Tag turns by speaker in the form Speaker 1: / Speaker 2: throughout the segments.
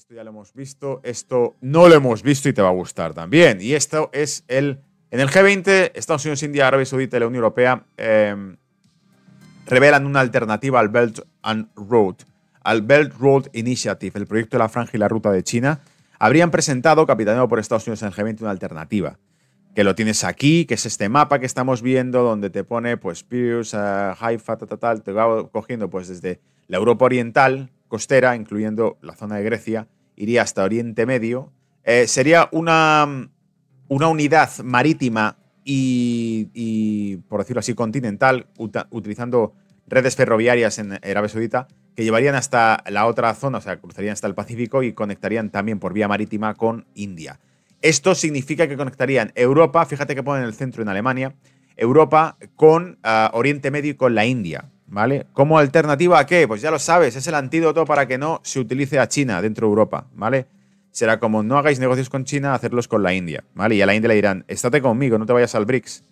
Speaker 1: Esto ya lo hemos visto, esto no lo hemos visto y te va a gustar también. Y esto es el... En el G20, Estados Unidos, India, Arabia Saudita y la Unión Europea em, revelan una alternativa al Belt and Road, al Belt Road Initiative, el proyecto de la franja y la ruta de China. Habrían presentado, capitaneado por Estados Unidos en el G20, una alternativa que lo tienes aquí, que es este mapa que estamos viendo, donde te pone pues Pius, eh, Haifa, tal, te va cogiendo pues desde la Europa Oriental, costera, incluyendo la zona de Grecia, iría hasta Oriente Medio. Eh, sería una, una unidad marítima y, por decirlo así, continental, utilizando redes ferroviarias en Arabia Saudita, que llevarían hasta la otra zona, o sea, cruzarían hasta el Pacífico y conectarían también por vía marítima con India. Esto significa que conectarían Europa, fíjate que ponen el centro en Alemania, Europa con ah, Oriente Medio y con la India. ¿vale? ¿Como alternativa a qué? Pues ya lo sabes, es el antídoto para que no se utilice a China dentro de Europa, ¿vale? Será como no hagáis negocios con China, hacerlos con la India, ¿vale? Y a la India le dirán, estate conmigo, no te vayas al BRICS.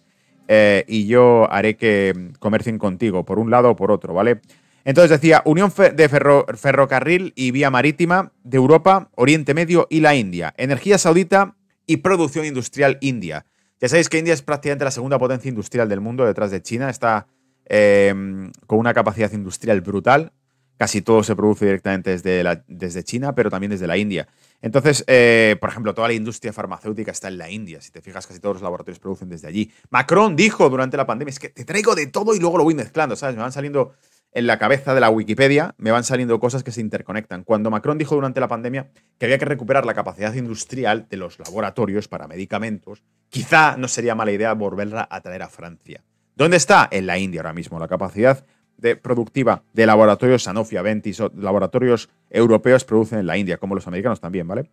Speaker 1: Eh, y yo haré que comercien contigo, por un lado o por otro, ¿vale? Entonces decía, unión de ferrocarril y vía marítima de Europa, Oriente Medio y la India, energía saudita y producción industrial india. Ya sabéis que India es prácticamente la segunda potencia industrial del mundo detrás de China, está Em, con una capacidad industrial brutal. Casi todo se produce directamente desde, China, pero también desde la India. Entonces, eh, por ejemplo, toda la industria farmacéutica está en la India. Si te fijas, casi todos los laboratorios producen desde allí. Macron dijo durante la pandemia, es que te traigo de todo y luego lo voy mezclando, ¿sabes? Me van saliendo en la cabeza de la Wikipedia, me van saliendo cosas que se interconectan. Cuando Macron dijo durante la pandemia que había que recuperar la capacidad industrial de los laboratorios para medicamentos, quizá no sería mala idea volverla a traer a Francia. ¿Dónde está? En la India ahora mismo la capacidad de productiva de laboratorios Sanofi, Aventis, laboratorios europeos producen en la India, como los americanos también, ¿vale?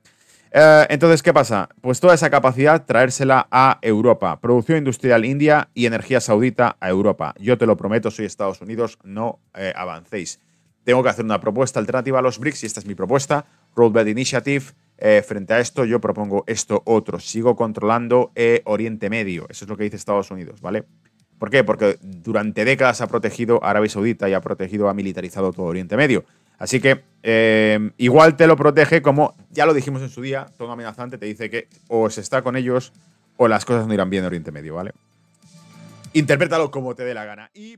Speaker 1: Eh, entonces, ¿qué pasa? Pues toda esa capacidad traérsela a Europa. Producción industrial india y energía saudita a Europa. Yo te lo prometo, soy Estados Unidos, no eh, avancéis. Tengo que hacer una propuesta alternativa a los BRICS y esta es mi propuesta. Roadbed Initiative. Eh, frente a esto, yo propongo esto otro. Sigo controlando Oriente Medio. Eso es lo que dice Estados Unidos, ¿vale? ¿Por qué? Porque durante décadas ha protegido Arabia Saudita y ha protegido, ha militarizado todo Oriente Medio. Así que eh, igual te lo protege como, ya lo dijimos en su día, todo amenazante te dice que o se está con ellos o las cosas no irán bien en Oriente Medio, ¿vale? Interprétalo como te dé la gana. Y...